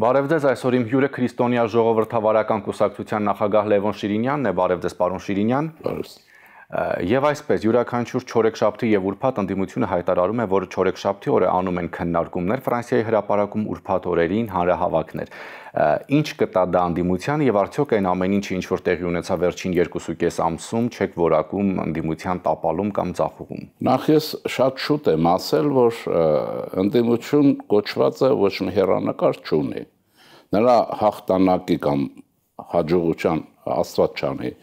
Բարև ձեզ, այսօր իմ հյուրը Քրիստոնյա ժողովրդավարական կուսակցության նախագահ Լևոն Շիրինյանն է։ Բարև ձեզ, պարոն Շիրինյան։ Բարև ձեզ։ Եվ այսպես յուրաքանչյուր չորեքշաբթի եւ ուրբաթ ընդդիմությունը հայտարարում է, որ չորեքշաբթի օրը անում են քննարկումներ Ֆրանսիայի հրապարակում ուրբաթ օրերին հանրահավաքներ։ Ինչ կտա դա ընդդիմության եւ արդյոք այն ամեն ինչը ինչ որ տեղի ունեցա վերջին 2.5 ամսում չեք որակում ընդդիմության տապալում կամ ծախողում։ Նախ ես շատ շուտ եմ ասել, որ ընդդիմություն կոչվածը ոչ մի հերանեկար չունի։ Նրա հաղթանակի կամ հաջողության աստված չանի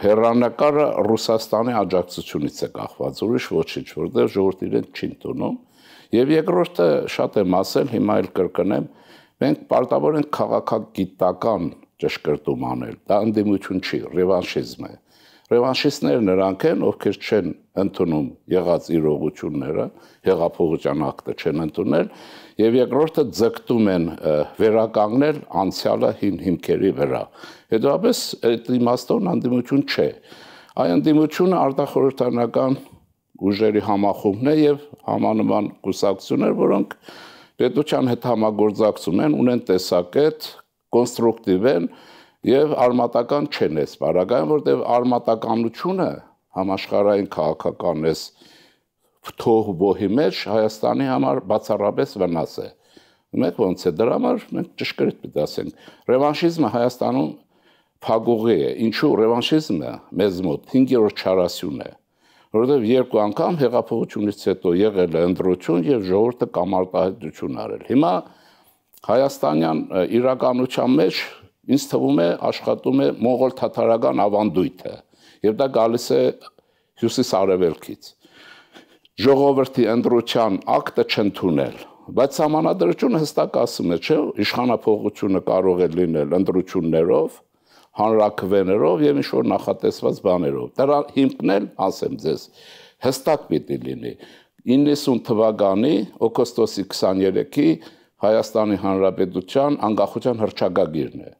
հերանակարը Ռուսաստանի աջակցությունից է կախված, ուրիշ ոչինչ, որտեղ ժողովուրդը իրեն չի ընդունում։ Եվ երկրորդը շատ եմ ասել, հիմա էլ կրկնեմ, մենք պարտավոր ենք քաղաքագիտական ճշգրտում անել։ Դա ընդդիմություն չի, ռևանշիզմ է։ Ռևանշիստները նրանք են, ովքեր չեն ընդունում եղած իրողությունները, հեղափոխության ակտը չեն ընդունել եւ երկրորդը ձգտում են վերականգնել անցյալը հին հիմքերի վրա։ Հետոհապես այդ իմաստով անդիմություն չէ։ Այն անդիմությունը արտախորհրդանական ուժերի համախումբն է եւ համանման կուսակցություններ, որոնք պետության հետ համագործակցում են, ունեն տեսակետ, կոնստրուկտիվ են եւ արմատական չեն այս բարակային, որտեղ արմատականությունը համաշխարհային քաղաքական էս վթող ողի մեջ Հայաստանի համար բացառապես վնաս է։ Մենք ոնց է դրա համար մենք ճշգրիտ պետք է ասենք։ Ռևանշիզմը Հայաստանում փագուղի է։ Ինչու ռևանշիզմը մեզ մոտ 5-րդ չարասյուն է որովհետև երկու անգամ հեղափոխությունից հետո եղել է ընդրություն եւ ժողովրդը կամարտահայտություն արել։ Հիմա հայաստանյան իրականության մեջ ինձ թվում է աշխատում է մողոլ թաթարական ավանդույթը եւ դա գալիս է հյուսիս արևելքից ժողովրդի ընդրության ակտը չընդունել։ Բայց համանadrությունը հստակ ասում է, չէ՞, իշխանապողությունը կարող է լինել ընդրություններով, հանրակրվեներով եւ ինչ որ նախատեսված բաներով։ Դրա հիմքն էլ ասեմ ձեզ, հստակ պիտի լինի։ 90 թվականի օգոստոսի 23-ի Հայաստանի Հանրապետության անկախության հռչակագիրն է։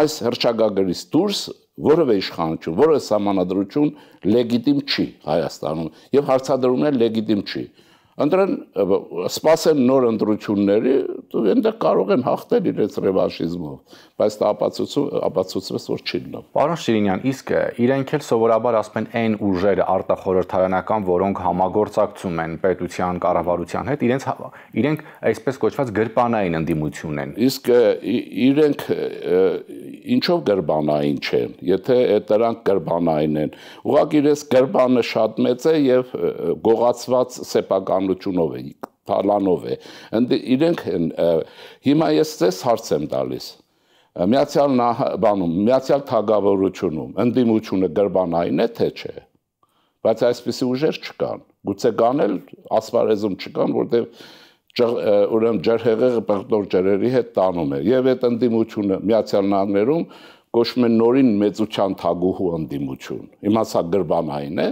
Այս հռչակագրից դուրս որևէ իշխանություն, որևէ համանadrություն լեգիտիմ չի Հայաստանում եւ հարցադրումն էլ լեգիտիմ չի ընտրեն սпасեն նոր ընտրությունների, այնտեղ կարող են հաղթել իրենց ռևանշիզմով, բայց դա ապացուցում ապացուցվեց որ չի լինում։ Պարոն Շիրինյան, իսկ իրենք էլ սովորաբար ասում են այն ուժերը արտախորհրդարանական, որոնք համագործակցում են պետության կառավարության հետ, իրենց հա, իրենք այսպես կոչված գրպանային ընդդիմություն են։ Իսկ իրենք ինչով գրպանային չեն, եթե դրանք գրպանային են։ Ուղղակի իրենց գրպանը շատ մեծ է եւ գողացված սեփական Մելիքալությունով է, Փալանով է։ Ընդ իրենք են հիմա ես ցես հարց եմ տալիս։ Միացյալ բանում, միացյալ թագավորությունում ընդդիմությունը գրբանային է թե չէ։ Բայց այսպիսի ուժեր չկան։ Գուցե կան էլ ասպարեզում չկան, որտեղ ուրեմն ջրհեղեղը բղտոր ջրերի հետ տանում է։ Եվ այդ ընդդիմությունը միացյալ նահանգներում կոչվում է նորին մեծության թագուհու ընդդիմություն։ Հիմա սա գրբանային է,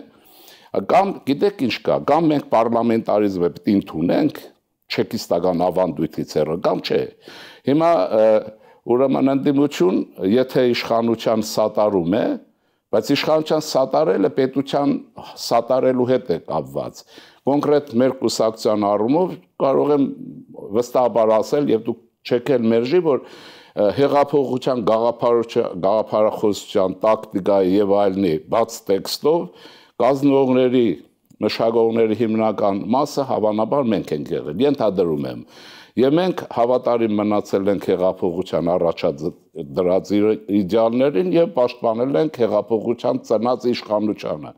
Կամ գիտեք ինչ կա, կամ մենք պարլամենտարիզմ է պետք ընդունենք, չեկիստական ավանդույթից հեռու կամ չէ։ Հիմա ուրեմն ընդդիմություն, եթե իշխանության սատարում է, բայց իշխանության սատարելը պետության սատարելու հետ է կապված։ Կոնկրետ մեր կուսակցության առումով կարող եմ վստահաբար ասել, եւ դուք չեք էլ մերժի, որ հեղափոխության գաղափարախոսության տակտիկայի եւ այլնի բաց տեքստով կազմողների մշակողների հիմնական մասը հավանաբար մենք ենք եղել։ Ենթադրում եմ։ Եվ մենք հավատարիմ մնացել ենք հեղափոխության առաջադրած իդեալներին եւ պաշտպանել ենք հեղափոխության ծնած իշխանությունը։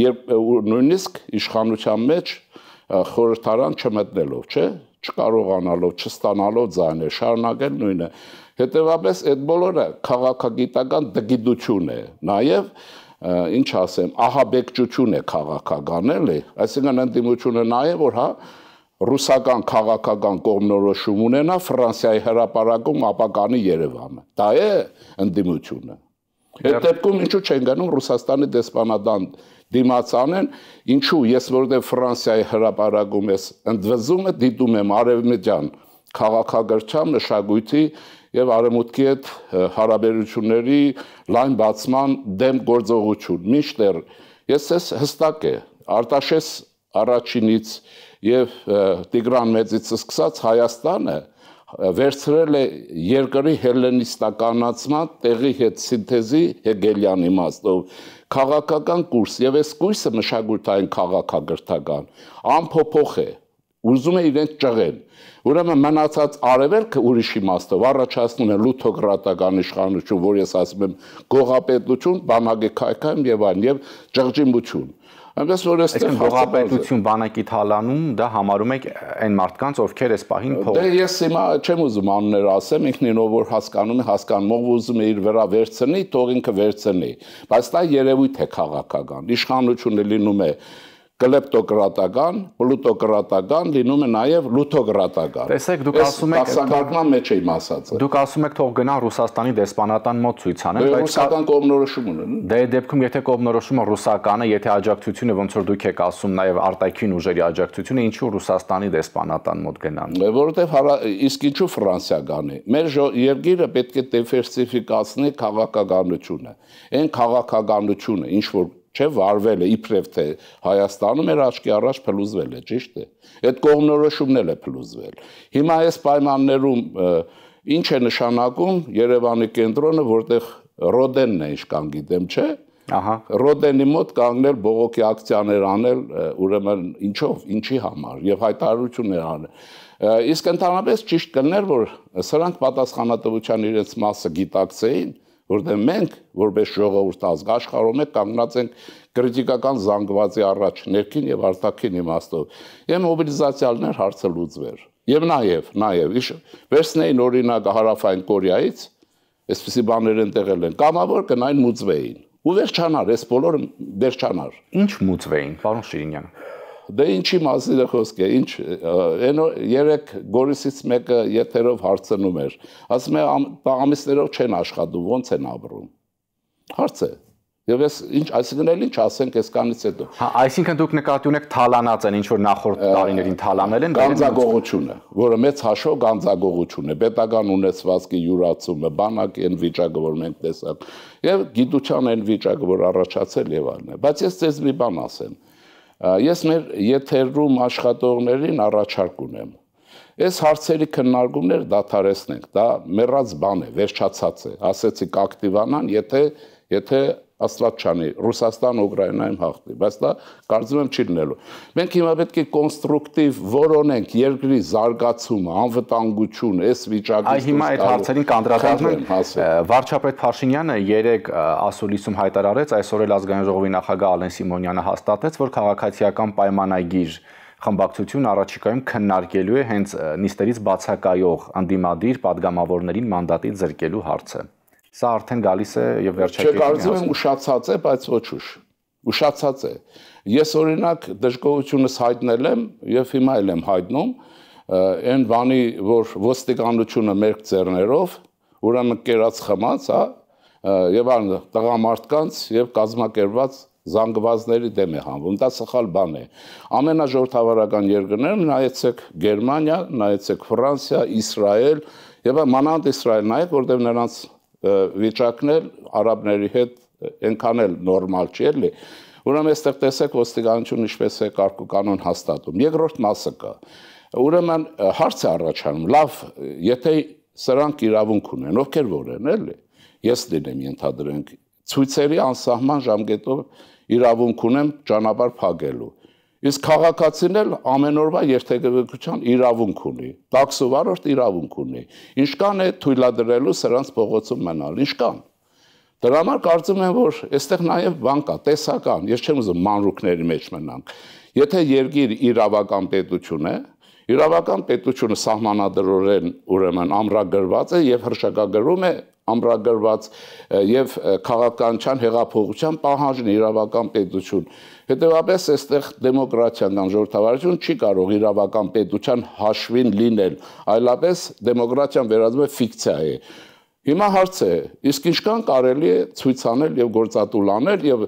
Երբ նույնիսկ իշխանության մեջ խորհրդարան չմտնելով, չէ՞, չկարողանալով, չստանալով ձայներ, շարունակել նույնը։ Հետևաբար այդ բոլորը քաղաքագիտական դգիտություն է, նաև ինչ ասեմ, ահաբեկչություն է քաղաքականել է, այսինքն ընդդիմությունը նա է, որ հա ռուսական քաղաքական կողմնորոշում ունենա Ֆրանսիայի հրապարակում ապականի Երևանը։ Դա է ընդդիմությունը։ Այդ դեպքում ինչու չեն գնում Ռուսաստանի դեսպանատան դիմացանեն, ինչու ես որտեղ Ֆրանսիայի հրապարակում ես ընդվզումը դիտում եմ արևմտյան քաղաքագրչա մշակույթի եւ արևմուտքի հետ հարաբերությունների լայն բացման դեմ գործողություն։ Միշտեր ես ես հստակ է Արտաշես առաջինից եւ Տիգրան մեծից սկսած Հայաստանը վերցրել է երկրի հելենիստականացման տեղի հետ սինթեզի հեգելյանի իմաստով քաղաքական կուրս եւ այս կուրսը մշակութային քաղաքագրթական ամփոփող է ուզում է իրենց ճղել։ Ուրեմն մնացած արևելքը ուրիշի մասով առաջացնում է լութոկրատական իշխանություն, որ ես ասում եմ գողապետություն, բանակի քայքայում եւ այլն եւ ճղջիմություն։ Այնպես որ այստեղ գողապետություն բանակի թալանում դա համարում եք այն մարդկանց, ովքեր այս պահին փող։ Դե ես հիմա չեմ ուզում անուններ ասեմ, ինքն ինով որ հասկանում է, հասկանում ով ուզում է իր վրա վերցնի, թող ինքը վերցնի։ Բայց դա երևույթ է քաղաքական։ Իշխանությունն է լինում է կլեպտոկրատական, պլուտոկրատական լինում է նաև լութոկրատական։ Տեսեք, դուք ասում եք դասակարգման մեջ եմ ասած։ Դուք ասում եք թող գնան Ռուսաստանի դեսպանատան մոտ ցույց անեն, դե բայց ռուսական կողմնորոշում ունեն։ հա։ Դե դեպքում եթե կողմնորոշումը ռուսական է, եթե աջակցությունը ոնց որ դուք եք ասում, նաև արտաքին ուժերի աջակցությունը, ինչու Ռուսաստանի դեսպանատան մոտ գնան։ դե, Որովհետև իսկ ինչու ֆրանսիական է։ Մեր երկիրը պետք է դիվերսիֆիկացնի քաղաքականությունը։ Այն քաղաքականությունը, ինչ որ չէ վարվել է իբրև թե Հայաստանում էր աչքի առաջ փլուզվել է, ճիշտ է։ Այդ կողմնորոշումն էլ է փլուզվել։ Հիմա այս պայմաններում ինչ է նշանակում Երևանի կենտրոնը, որտեղ Ռոդենն է, ինչքան գիտեմ, չէ՞։ Ահա։ Ռոդենի մոտ կանգնել բողոքի ակցիաներ անել, ուրեմն ինչով, ինչի համար եւ հայտարարություններ անել։ Իսկ ընդհանրապես ճիշտ կներ, որ սրանք պատասխանատվության իրենց մասը գիտակցեին, որտեղ մենք որպես ժողովուրդ ազգ աշխարհում եք կանգնած ենք քրիտիկական զանգվածի առաջ ներքին եւ արտաքին իմաստով եւ մոբիլիզացիալներ հարցը լուծվեր եւ նաեւ նաեւ վերցնեին օրինակ հարավային կորեայից այսպիսի բաներ ընտեղել են կամավոր կնային մուծվեին ու վերջանար այս բոլորը վերջանար ինչ մուծվեին պարոն Շիրինյան Դե ինչի մասին է խոսքը, ինչ այն երեք գորիսից մեկը եթերով հարցնում էր։ Ասում է ամիսներով չեն աշխատում, ո՞նց են ապրում։ Հարց է։ Եվ ես ինչ, այսինքն էլ ինչ ասենք այսքանից հետո։ Հա, այսինքն դուք նկատի ունեք թալանած են, ինչ որ նախորդ տարիներին թալանել են գանձագողությունը, որը մեծ հաշվով գանձագողություն է, պետական ունեցվածքի յուրացումը, բանակի այն վիճակը, որ մենք տեսանք, եւ գիտության այն վիճակը, որ առաջացել եւ այլն է։ Բայց ես ցեզ մի բան ասեմ, Ես մեր եթերում աշխատողներին առաջարկ ունեմ։ Այս հարցերի քննարկումներ դադարեցնենք, դա մեռած բան է, վերջացած է։ Ասեցիք ակտիվանան, եթե եթե Ասլատչյանի Ռուսաստան-Ուկրաինայում հաղթի, բայց դա կարծում եմ չի լինելու։ Մենք հիմա պետք է կոնստրուկտիվ որոնենք երկրի զարգացումը, անվտանգություն, այս վիճակը։ Այ հիմա այդ հարցերին կանդրադառնում ենք։ Վարչապետ Փաշինյանը երեք ասուլիսում հայտարարեց, այսօր էլ ազգային ժողովի նախագահ Ալեն Սիմոնյանը հաստատեց, որ քաղաքացիական պայմանագիր խմբակցությունը առաջիկայում քննարկելու է հենց նիստերից բացակայող անդիմադիր падգամավորներին մանդատի ձերկելու հարցը։ Սա արդեն գալիս է եւ վերջակետին։ Չէ, կարծում եմ ուշացած է, բայց ոչ ուշ։ Ուշացած է։ Ես օրինակ դժգոհությունս հայտնել եմ եւ հիմա էլ եմ հայտնում այն բանի, որ ոստիկանությունը մեր ծերներով, ուրեմն կերած խմած, հա, եւ այն տղամարդկանց եւ կազմակերպված զանգվածների դեմ է հանվում։ Դա սխալ բան է։ Ամենաժողովրդավարական երկրներն նայեցեք Գերմանիա, նայեցեք Ֆրանսիա, Իսրայել, եւ մանանդ Իսրայել նայեք, որտեղ նրանց վիճակն էլ արաբների հետ այնքան էլ նորմալ չի էլի։ Ուրեմն այստեղ տեսեք ոստիկանությունը ինչպես է կարգ ու կանոն հաստատում։ Երկրորդ մասը կա։ Ուրեմն հարց է առաջանում, լավ, եթե սրանք իրավունք ունեն, ովքեր որ են, էլի։ Ես դինեմ ենթադրենք ցույցերի անսահման ժամկետով իրավունք ունեմ ճանապարհ փակելու։ Իսկ քաղաքացին էլ ամեն օրվա երթեգրության իրավունք ունի, տաքսո վարորդ իրավունք ունի։ Ինչ կան է թույլատրելու սրանց փողոցում մնալ, ինչ կան։ Դրա համար կարծում եմ, որ այստեղ նաև բան կա, տեսական, ես չեմ ուզում մանրուքների մեջ մնանք։ Եթե երկիր իրավական պետություն է, իրավական պետությունը սահմանադրորեն ուրեմն ամրագրված է եւ հրշակագրում է ամրագրված եւ քաղաքականչան հեղափոխության պահանջն իրավական պետություն։ Հետևաբար այստեղ դեմոկրատիան կամ ժողովրդավարություն չի կարող իրավական պետության հաշվին լինել, այլապես դեմոկրատիան վերածվում է ֆիկցիա է։ Հիմա հարցը է, իսկ ինչքան կարելի է ցույցանել եւ գործատուլանել եւ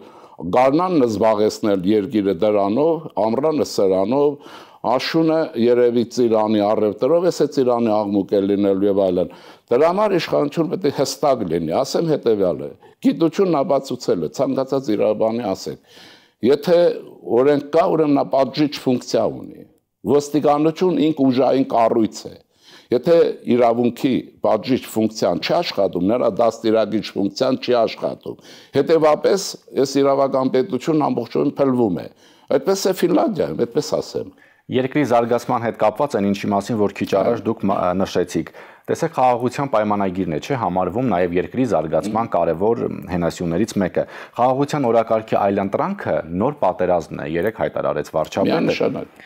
գարնանն զբաղեցնել երկիրը դրանով, ամրանը սրանով, Աշունը երևի Ծիրանի առևտրով է, սա Ծիրանի աղմուկ է լինելու եւ այլն։ Դրա համար իշխանությունը պետք է հստակ լինի, ասեմ հետեւյալը. գիտությունն ապացուցել է, ցանկացած իրավաբանի ասեք։ Եթե օրենք կա, ուրեմն նա պատժիչ ֆունկցիա ունի։ Ոստիկանություն ինք ուժային կառույց է։ Եթե իրավունքի պատժիչ ֆունկցիան չի աշխատում, նրա դաստիարակիչ ֆունկցիան չի աշխատում։ Հետևաբար, այս իրավական պետությունն ամբողջովին փլվում է։ Այդպես է Ֆինլանդիայում, այդպես ասեմ։ Երկրի զարգացման հետ կապված այն ինչի մասին, որ քիչ առաջ դուք նշեցիք, տեսեք խաղաղության պայմանագիրն է, չէ, համարվում նաև երկրի զարգացման կարևոր հենասյուներից մեկը։ Խաղաղության օրակարգի այլընտրանքը նոր պատերազմն է, երեք հայտարարեց վարչապետը։ Միանշանակ։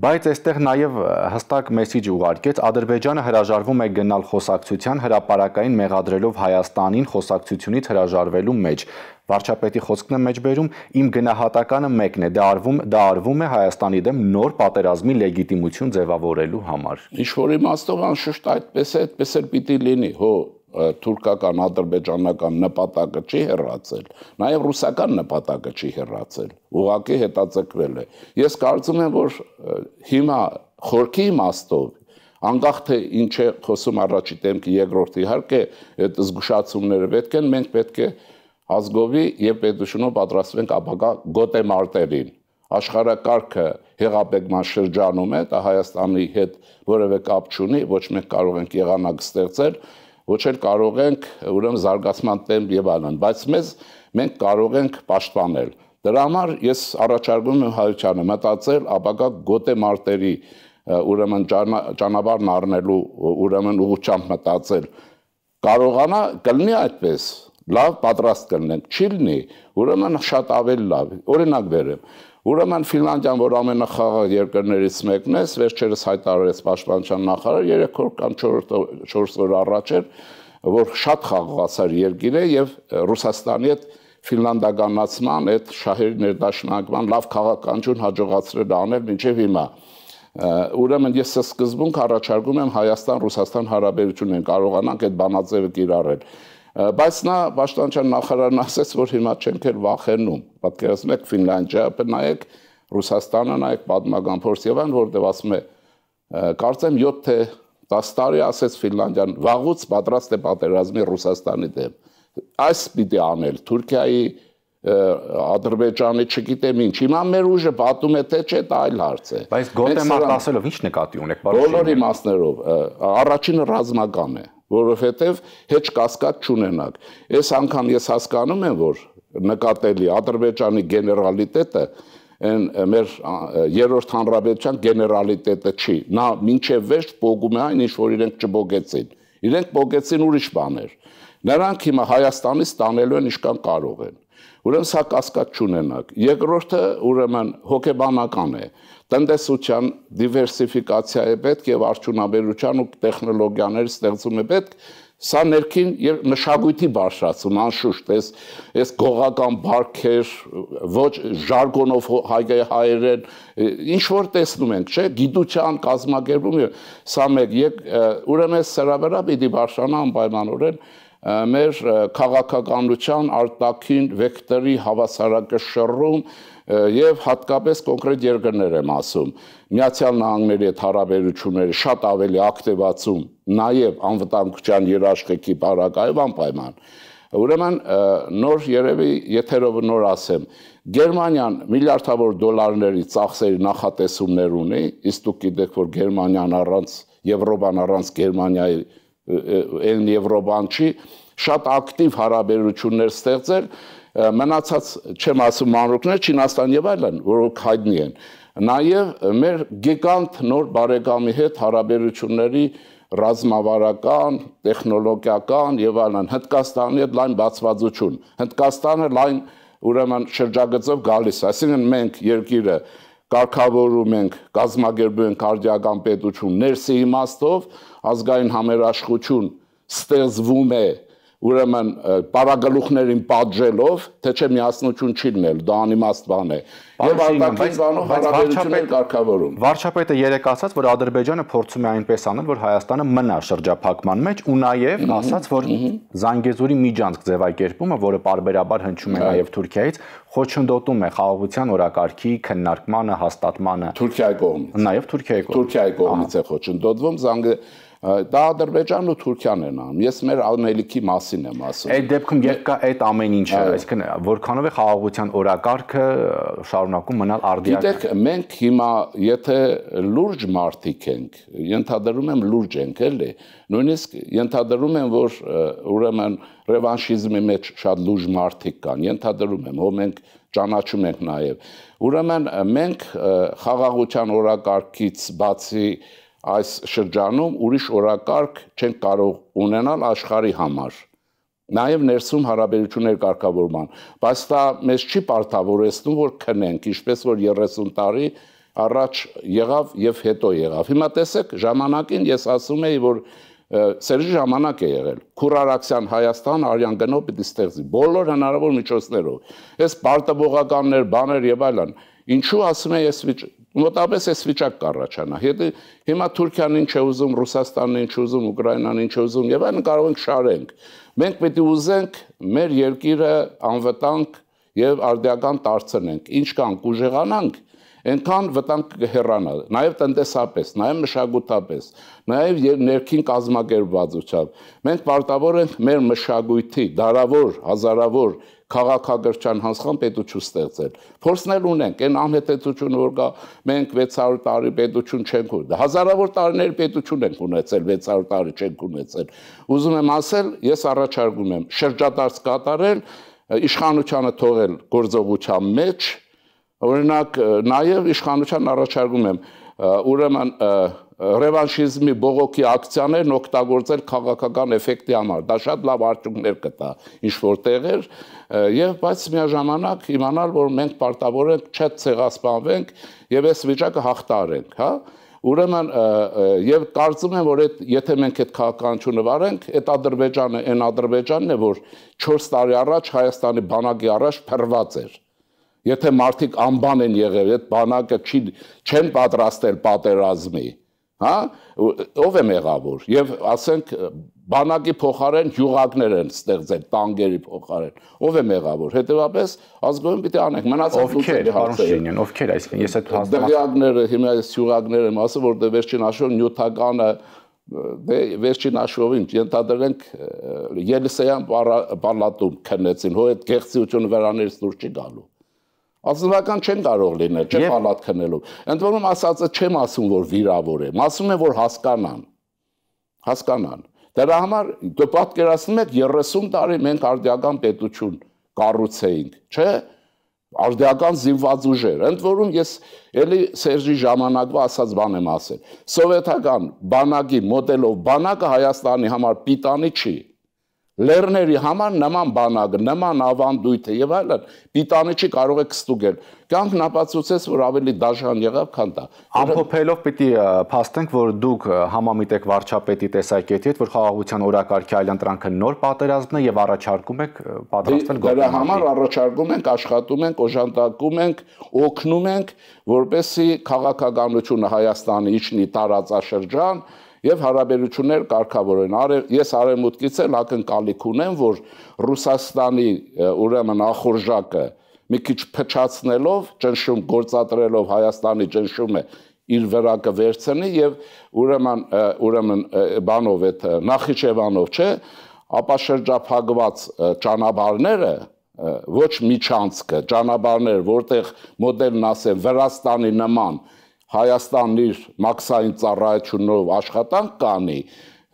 Բայց այստեղ նաև հստակ մեսիջ ուղարկեց Ադրբեջանը հրաժարվում է գնալ խոսակցության հրաապարակային մեղադրելով Հայաստանին խոսակցությունից հրաժարվելու մեջ։ Վարչապետի խոսքն է մեջբերում, իմ գնահատականը մեկն է, դա արվում, դա արվում է Հայաստանի դեմ նոր պատերազմի լեգիտիմություն ձևավորելու համար։ Ինչ որ իմաստով անշուշտ այդպես է, այդպես էլ պիտի լինի, հո թուրքական, ադրբեջանական նպատակը չի հեռացել, նաև ռուսական նպատակը չի հեռացել։ Ուղղակի հետաձգվել է։ Ես կարծում եմ, որ հիմա խորքի իմաստով անկախ թե ինչ է խոսում առաջի դեմքի երկրորդ իհարկե այդ զգուշացումները պետք են, մենք պետք է ազգովի եւ պետությունով պատրաստվենք ապագա գոտեմարտերին աշխարհակարգը հեղապեգման շրջանում է, դա Հայաստանի հետ որևէ կապ չունի, ոչ մենք կարող ենք եղանակ ստեղծել, ոչ էլ կարող ենք ուրեմն զարգացման տեմպ եւ այլն, բայց մեզ մենք կարող ենք պաշտպանել։ Դրա համար ես առաջարկում եմ հայությանը մտածել ապակա գոտե մարտերի ուրեմն ճանապարհն առնելու ուրեմն ուղղությամբ մտածել։ Կարողանա կլինի այդպես, լավ պատրաստ կլինենք։ Չի լինի, ուրեմն շատ ավելի լավ։ Օրինակ վերեմ։ Ուրեմն Ֆինլանդիան, որ ամենախաղաղ երկրներից մեկն է, վերջերս հայտարարեց պաշտպանության նախարարը 3 օր կամ 4 օր առաջ էր, որ շատ խաղաղացար երկիր է եւ Ռուսաստանի հետ ֆինլանդականացման այդ շահերի ներդաշնակման լավ քաղաքականություն հաջողացրել անել մինչև հիմա։ Ուրեմն ես սկզբունք առաջարկում եմ Հայաստան-Ռուսաստան հարաբերությունն կարողանանք այդ բանաձևը կիրառել։ Բայց նա պաշտպանության նախարարն ասաց, որ հիմա չենք էլ վախենում։ Պատկերացնեք Ֆինլանդիա, նայեք Ռուսաստանը, նայեք պատմական Փորսիևան, որտեղ ասում է կարծեմ 7 թե 10 տարի ասաց Ֆինլանդիան վաղուց պատրաստ է պատերազմի Ռուսաստանի դեմ։ Այս պիտի անել Թուրքիայի Ադրբեջանի չգիտեմ ինչ։ Հիմա մեր ուժը պատում է թե չէ, դա այլ հարց է։ Բայց գոտե մարտ ասելով ի՞նչ նկատի ունեք, բարոյ։ Բոլորի մասներով առաջինը ռազմական է որովհետև հեչ կասկած չունենակ։ Այս անգամ ես հասկանում եմ, որ նկատելի Ադրբեջանի գեներալիտետը այն մեր երրորդ հանրապետության գեներալիտետը չի։ Նա մինչև վերջ փողում է այն, ինչ որ իրենք չփողեցին։ Իրենք փողեցին ուրիշ բաներ։ Նրանք հիմա Հայաստանից տանելու են ինչքան կարող են։ Ուրեմն սա կասկած չունենակ։ Երկրորդը ուրեմն հոգեբանական է։ Տնտեսության դիվերսիֆիկացիա է պետք եւ արդյունաբերության ու տեխնոլոգիաների ստեղծումը պետք, Սա ներքին եւ մշակույթի բարձրացում անշուշտ էս էս գողական բարքեր ոչ ժարգոնով հայկայ հայերեն ինչ որ տեսնում ենք չէ գիտության կազմակերպում սա մեկ եկ ուրեմն սրա վրա պիտի բարձրանա անպայմանորեն մեր քաղաքականության արտաքին վեկտորի հավասարակշռում եւ հատկապես կոնկրետ երկրներ եմ ասում միացյալ նահանգների հետ հարաբերությունները շատ ավելի ակտիվացում նաեւ անվտանգության երաշխիքի բարակայով անպայման ուրեմն նոր երևի եթերով նոր ասեմ Գերմանիան միլիարդավոր դոլարների ծախսերի նախատեսումներ ունի իսկ դուք գիտեք որ Գերմանիան առանց Եվրոպան առանց Գերմանիայի այն Եվրոպան չի, շատ ակտիվ հարաբերություններ ստեղծել, մնացած չեմ ասում մանրուկներ Չինաստան եւ այլն, որոնք հայտնի են։ Նաեւ մեր գիգանտ նոր բարեկամի հետ հարաբերությունների ռազմավարական, տեխնոլոգիական եւ այլն Հնդկաստանի հետ լայն բացվածություն։ Հնդկաստանը լայն ուրեմն շրջագծով գալիս, այսինքն մենք երկիրը կարգավորում ենք, կազմակերպում ենք արդյական պետություն ներսի իմաստով, ազգային համերաշխություն ստեղծվում է ուրեմն պարագլուխներին պատժելով, թե չէ միասնություն չի լինել, դա անիմաստ բան է։ Եվ արտաքին բանով հարաբերություններ կարգավորում։ Վարչապետը երեք ասաց, որ Ադրբեջանը փորձում է այնպես անել, որ Հայաստանը մնա շրջափակման մեջ ու նաև ասաց, որ Զանգեզուրի միջանցք ձևակերպումը, որը parberabar հնչում է նաև Թուրքիայից, խոչընդոտում է խաղաղության օրակարգի քննարկմանը, հաստատմանը Թուրքիայի կողմից։ Նաև Թուրքիայի կողմից։ Թուրքիայի կողմից է խոչընդոտվում Զանգեզուրի Դա Ադրբեջանն ու Թուրքիան են անում։ Ես մեր անելիքի մասին եմ ասում։ Այդ դեպքում երբ կա այդ ամեն ինչը, այսինքն որքանով է խաղաղության օրակարգը շարունակում մնալ արդյական։ Գիտեք, մենք հիմա եթե լուրջ մարդիկ ենք, ենթադրում եմ լուրջ ենք, էլի, նույնիսկ ենթադրում եմ, որ ուրեմն ռևանշիզմի մեջ շատ լուրջ մարդիկ կան, ենթադրում եմ, հո մենք ճանաչում ենք նաև։ Ուրեմն մենք խաղաղության օրակարգից բացի այս շրջանում ուրիշ օրակարգ չեն կարող ունենալ աշխարի համար նաև ներսում հարաբերություններ կարգավորման բայց դա մեզ չի պարտավորեցնում որ քնենք ինչպես որ 30 տարի առաջ եղավ եւ հետո եղավ հիմա տեսեք ժամանակին ես ասում եի որ սերի ժամանակ է եղել քուրարաքսյան հայաստան արյան գնով պիտի ստեղծի բոլոր հնարավոր միջոցներով այս պարտաբողականներ բաներ եւ այլն ինչու ասում եմ ես մոտապես այս վիճակը առաջանա։ Հետո դե հիմա Թուրքիան ինչ է ուզում, Ռուսաստանն ինչ ուզում, Ուկրաինան ինչ ուզում եւ այլն կարող ենք շարենք։ Մենք պետք է ուզենք մեր երկիրը անվտանգ եւ արդյական դարձնենք։ Ինչ կան կուժեղանանք, այնքան վտանգ կհեռանա։ Նաեւ տնտեսապես, նաեւ մշակութապես, նաեւ ներքին կազմակերպվածությամբ։ Մենք պարտավոր ենք մեր մշակույթի դարավոր, հազարավոր քաղաքագրչան հանցան պետություն ստեղծել։ Փորձնել ունենք այն անհետեցությունը, որ կա, մենք 600 տարի պետություն չենք ունեցել։ Հազարավոր տարիներ պետություն ենք ունեցել, 600 տարի չենք ունեցել։ Ուզում եմ ասել, ես առաջարկում եմ շրջադարձ կատարել, իշխանությանը թողել գործողության մեջ, օրինակ նաև իշխանության առաջարկում եմ ուրեմն ռևանշիզմի բողոքի ակցիաներն օգտագործել քաղաքական էֆեկտի համար։ Դա շատ լավ արդյունքներ կտա ինչ որ տեղեր եւ բայց միաժամանակ իմանալ, որ մենք պարտավոր ենք չէ ցեղասպանվենք եւ այս վիճակը հաղթարենք, հա։ Ուրեմն եւ կարծում եմ, որ այդ եթե մենք այդ քաղաքականությունը վարենք, այդ Ադրբեջանը, այն Ադրբեջանն է, որ 4 տարի առաջ Հայաստանի բանակի առաջ փռված էր։ Եթե մարդիկ անբան են եղել, այդ բանակը չի չեն պատրաստել պատերազմի, հա ով է մեղավոր եւ ասենք բանակի փոխարեն յուղակներ են ստեղծել տանգերի փոխարեն ով է մեղավոր հետեւապես ազգոյն պիտի անենք մնացած ովքեր Պարուշինյան ովքեր այսինքն ես այդ հաստատ յուղակները հիմա ես յուղակներ եմ ասում որտեղ վերջին աշոր նյութականը դե վերջին աշվովին ընդդադրենք Ելիսեյան պալատում քննեցին հո այդ գեղեցկությունը վրաներից դուրս չի գալու Ազնվական չեն կարող լինել, չեն պալատ քնելով։ Ընդ որում ասածը չեմ ասում, որ վիրավոր եմ, ասում եմ, որ հասկանան։ Հասկանան։ Դրա համար կպատկերացնում եք 30 տարի մենք արդյական պետություն կառուցեինք, չէ՞։ Արդյական զինված ուժեր։ Ընդ որում ես էլի Սերժի ժամանակվա ասած բան եմ ասել։ Սովետական բանակի մոդելով բանակը Հայաստանի համար պիտանի չի Լեռների համար նման բանակը, նման ավանդույթը եւ այլն պիտանը չի կարող է կստուգել։ Կյանքն ապացուցեց, որ ավելի դաշան եղավ, քան դա։ Ամփոփելով պիտի փաստենք, որ դուք համամիտ եք վարչապետի տեսակետի հետ, որ խաղաղության օրակարգի այլ ընտրանքը նոր պատերազմն է եւ առաջարկում եք պատրաստվել գործը։ Դրա համար առաջարկում ենք, աշխատում ենք, օժանդակում ենք, օգնում ենք, որպեսի քաղաքականությունը Հայաստանի իջնի տարածաշրջան, եւ հարաբերություններ կարգավորեն։ Արև ես արևմուտքից էլ ակնկալիք ունեմ, որ Ռուսաստանի ուրեմն ախորժակը մի քիչ փչացնելով, ճնշում գործադրելով Հայաստանի ճնշումը իր վրա կվերցնի եւ ուրեմն ուրեմն բանով այդ Նախիջևանով չէ, ապա շրջափակված ճանապարհները ոչ միջանցքը ճանապարհներ, որտեղ մոդելն ասեմ Վրաստանի նման Հայաստանն իր մաքսային ծառայությունով աշխատանք կանի,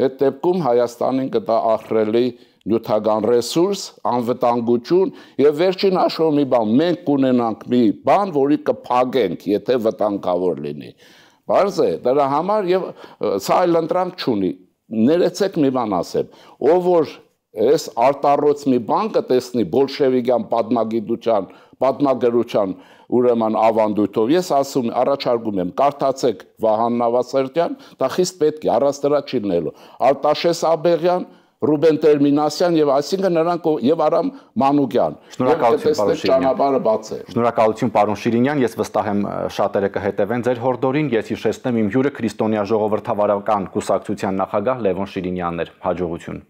այդ դեպքում Հայաստանին կտա ախրելի նյութական ռեսուրս, անվտանգություն եւ վերջին հաշվով մի բան մենք կունենանք մի բան, որի կփակենք, եթե վտանգավոր լինի։ Բարձր է, դրա համար եւ սա այլ ընտրանք չունի։ Ներեցեք մի բան ասեմ, ով որ այս արտառոց մի բան կտեսնի բոլշևիկյան պատմագիտության պատմագրության ուրեմն ավանդույթով ես ասում առաջարկում եմ կարդացեք Վահան Նավասերտյան, դա խիստ պետք է առանց դրա չի լինելու։ Արտաշես Աբեղյան, Ռուբեն Տերմինասյան եւ այսինքն նրանք եւ Արամ Մանուկյան։ Շնորհակալություն պարոն Շիրինյան։ Ճանապարհը բաց է։ Շնորհակալություն պարոն Շիրինյան, ես վստահ եմ շատերը կհետևեն ձեր հորդորին։ Ես հիշեցնեմ իմ հյուրը քրիստոնյա ժողովրդավարական կուսակցության նախագահ Լևոն Շիրինյանն էր։ Հաջողություն։